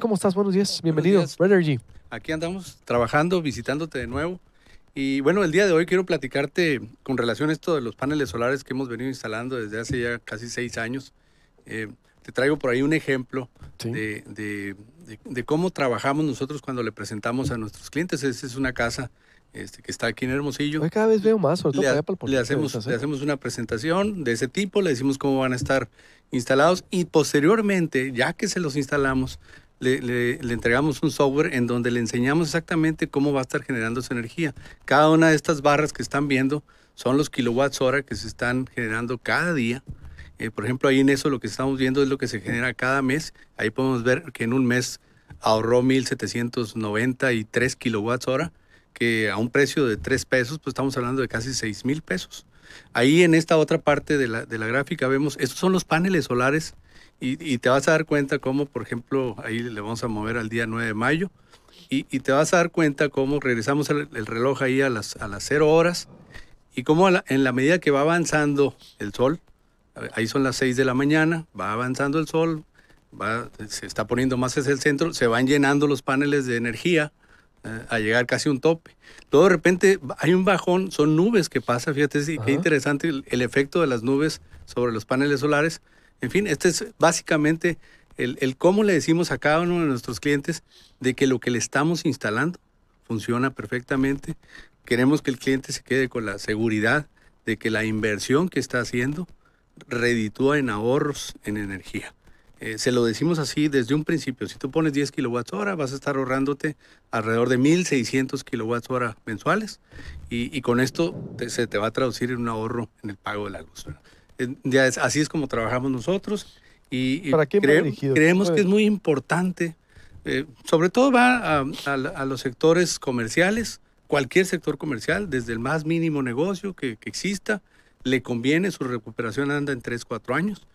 ¿Cómo estás? Buenos días. Bienvenido. Aquí andamos trabajando, visitándote de nuevo. Y bueno, el día de hoy quiero platicarte con relación a esto de los paneles solares que hemos venido instalando desde hace ya casi seis años. Eh, te traigo por ahí un ejemplo de, cómo trabajamos nosotros cuando le presentamos a nuestros clientes. Esa es una casa este, que está aquí en Hermosillo. cada vez veo más, le, hacemos, le hacemos una presentación de ese tipo, le decimos cómo van a estar instalados y posteriormente, ya que se los instalamos, le, entregamos un software en donde le enseñamos exactamente cómo va a estar generando esa energía. Cada una de estas barras que están viendo son los kilowatts hora que se están generando cada día. Eh, por ejemplo, ahí en eso lo que estamos viendo es lo que se genera cada mes. Ahí podemos ver que en un mes ahorró 1.793 kilowatts hora, que a un precio de 3 pesos, pues estamos hablando de casi 6,000 mil pesos. Ahí en esta otra parte de la, de la gráfica vemos, estos son los paneles solares y, te vas a dar cuenta cómo, por ejemplo, ahí le vamos a mover al día 9 de mayo, y, te vas a dar cuenta cómo regresamos el, reloj ahí a las, a las 0 horas, y cómo en la medida que va avanzando el sol, ahí son las 6 de la mañana, va avanzando el sol, se está poniendo más hacia el centro, se van llenando los paneles de energía eh, a llegar casi un tope. Todo de repente hay un bajón, son nubes que pasan, fíjate, qué interesante el efecto de las nubes sobre los paneles solares. En fin, este es básicamente el, cómo le decimos a cada uno de nuestros clientes de que lo que le estamos instalando funciona perfectamente. Queremos que el cliente se quede con la seguridad de que la inversión que está haciendo reditúa en ahorros en energía. Eh, se lo decimos así desde un principio. Si tú pones 10 kilowatts hora, vas a estar ahorrándote alrededor de 1.600 kilowatts hora mensuales y, con esto se te va a traducir en un ahorro en el pago de la luz. Ya es, así es como trabajamos nosotros y, creemos que es muy importante, eh, sobre todo va a, los sectores comerciales, cualquier sector comercial, desde el más mínimo negocio que, exista, le conviene, su recuperación anda en 3, 4 años.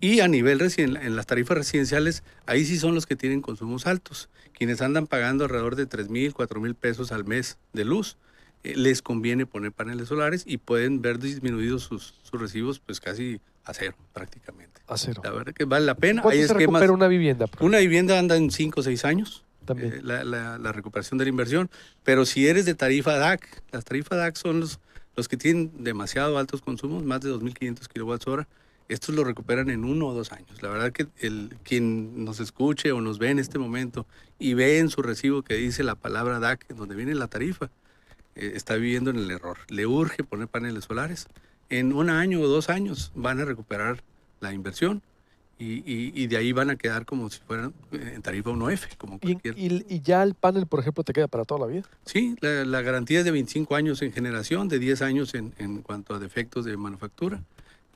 Y a nivel en, las tarifas residenciales, ahí sí son los que tienen consumos altos, quienes andan pagando alrededor de tres mil, cuatro mil pesos al mes de luz. Eh, les conviene poner paneles solares y pueden ver disminuidos sus, recibos pues casi a cero prácticamente. A cero. La verdad que vale la pena. ¿Cuánto es se recupera una vivienda? Una vivienda anda en 5 o 6 años. También. Eh, la, recuperación de la inversión. Pero si eres de tarifa DAC, las tarifas DAC son los, los que tienen demasiado altos consumos, más de 2.500 kWh, hora. Estos lo recuperan en uno o dos años. La verdad que el, quien nos escuche o nos ve en este momento y ve en su recibo que dice la palabra DAC, donde viene la tarifa, eh, está viviendo en el error. Le urge poner paneles solares. En un año o dos años van a recuperar la inversión y, de ahí van a quedar como si fueran eh, en tarifa 1F. Como cualquier... ¿Y, ya el panel, por ejemplo, te queda para toda la vida? Sí, la, garantía es de 25 años en generación, de 10 años en, cuanto a defectos de manufactura.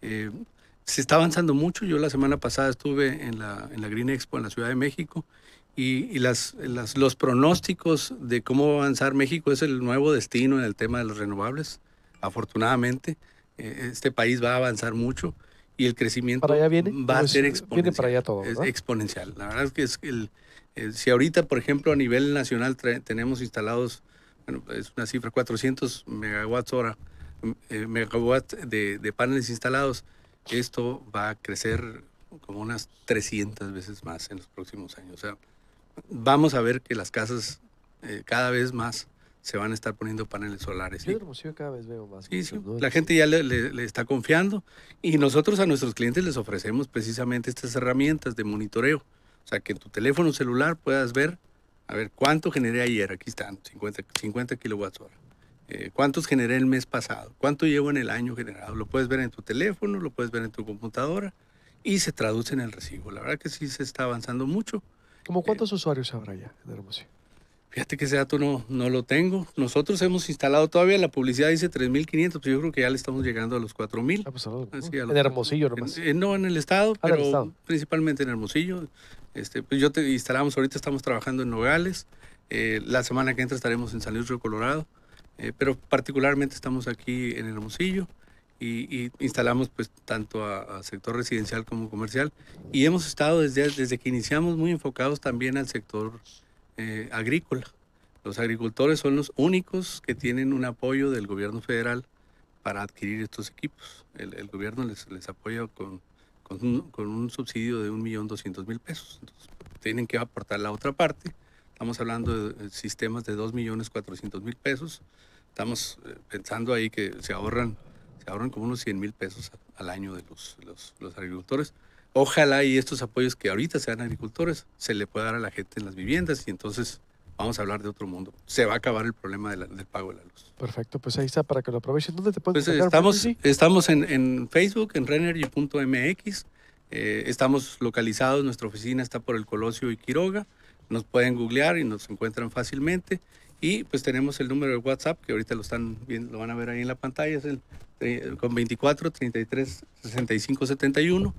Eh, se está avanzando mucho. Yo la semana pasada estuve en la, en la Green Expo en la Ciudad de México y, las, los pronósticos de cómo va a avanzar México es el nuevo destino en el tema de los renovables. Afortunadamente, eh, este país va a avanzar mucho y el crecimiento va a pues ser exponencial. La verdad es que es el, eh, si ahorita, por ejemplo, a nivel nacional tenemos instalados, es una cifra, 400 megawatts hora, eh, megawatts de, de paneles instalados, esto va a crecer como unas 300 veces más en los próximos años. O sea, vamos a ver que las casas eh, cada vez más se van a estar poniendo paneles solares. Yo cada vez veo más. La gente ya le, está confiando y nosotros a nuestros clientes les ofrecemos precisamente estas herramientas de monitoreo. O sea, que en tu teléfono celular puedas ver, a ver, cuánto generé ayer. Aquí están, 50, 50 kilowatts hora. Eh, cuántos generé el mes pasado, cuánto llevo en el año generado. Lo puedes ver en tu teléfono, lo puedes ver en tu computadora y se traduce en el recibo. La verdad que sí se está avanzando mucho. ¿Cómo eh, cuántos usuarios habrá ya en Hermosillo? Fíjate que ese dato no, no lo tengo. Nosotros hemos instalado todavía, la publicidad dice 3.500, pero pues yo creo que ya le estamos llegando a los 4.000. Ah, pues, en Hermosillo nomás. Eh, no, en el estado, ah, pero principalmente en Hermosillo. Este, pues yo te instalamos, ahorita estamos trabajando en Nogales. la semana que entra estaremos en San Luis Río Colorado. Eh, pero particularmente estamos aquí en Hermosillo y, y instalamos pues tanto a, sector residencial como comercial y hemos estado desde, desde que iniciamos muy enfocados también al sector eh, agrícola. Los agricultores son los únicos que tienen un apoyo del gobierno federal para adquirir estos equipos. El, gobierno les, les apoya con, con, un, un subsidio de 1.200.000 pesos. tienen que aportar la otra parte. Estamos hablando de sistemas de 2.400.000 pesos estamos eh, pensando ahí que se ahorran, se ahorran como unos 100 mil pesos al año de los, los, agricultores. Ojalá y estos apoyos que ahorita sean agricultores se le pueda dar a la gente en las viviendas y entonces vamos a hablar de otro mundo. Se va a acabar el problema del pago de la luz. Perfecto, pues ahí está para que lo aprovechen. ¿Dónde te pueden pues eh, Estamos, estamos en, en, Facebook, en renergy.mx. Eh, estamos localizados, nuestra oficina está por el Colosio y Quiroga. Nos pueden googlear y nos encuentran fácilmente. Y pues tenemos el número de WhatsApp, que ahorita lo están viendo, lo van a ver ahí en la pantalla, es el eh, con 24 33 65 71.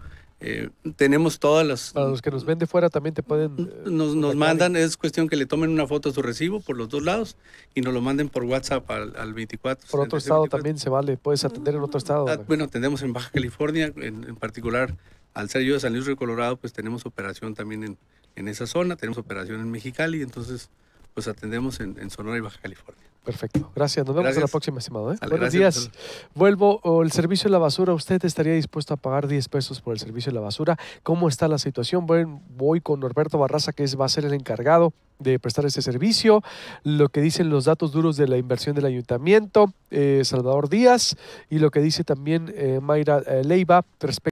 tenemos todas las... Para los que nos ven de fuera también te pueden... Eh, nos, nos mandan, es cuestión que le tomen una foto a su recibo por los dos lados y nos lo manden por WhatsApp al, 24. Por otro estado también se vale, puedes atender en otro estado. Ah, bueno, atendemos en Baja California, en, particular al ser yo de San Luis Río Colorado, pues tenemos operación también en, en esa zona, tenemos operación en Mexicali, entonces pues atendemos en, Sonora y Baja California. Perfecto. Gracias. Nos vemos en la próxima, estimado. ¿eh? Buenos días. Vuelvo. el servicio de la basura. ¿Usted estaría dispuesto a pagar 10 pesos por el servicio de la basura? ¿Cómo está la situación? Bueno, voy con Norberto Barraza, que es, va a ser el encargado de prestar ese servicio. Lo que dicen los datos duros de la inversión del ayuntamiento, eh, Salvador Díaz, y lo que dice también eh, Mayra Leiva respecto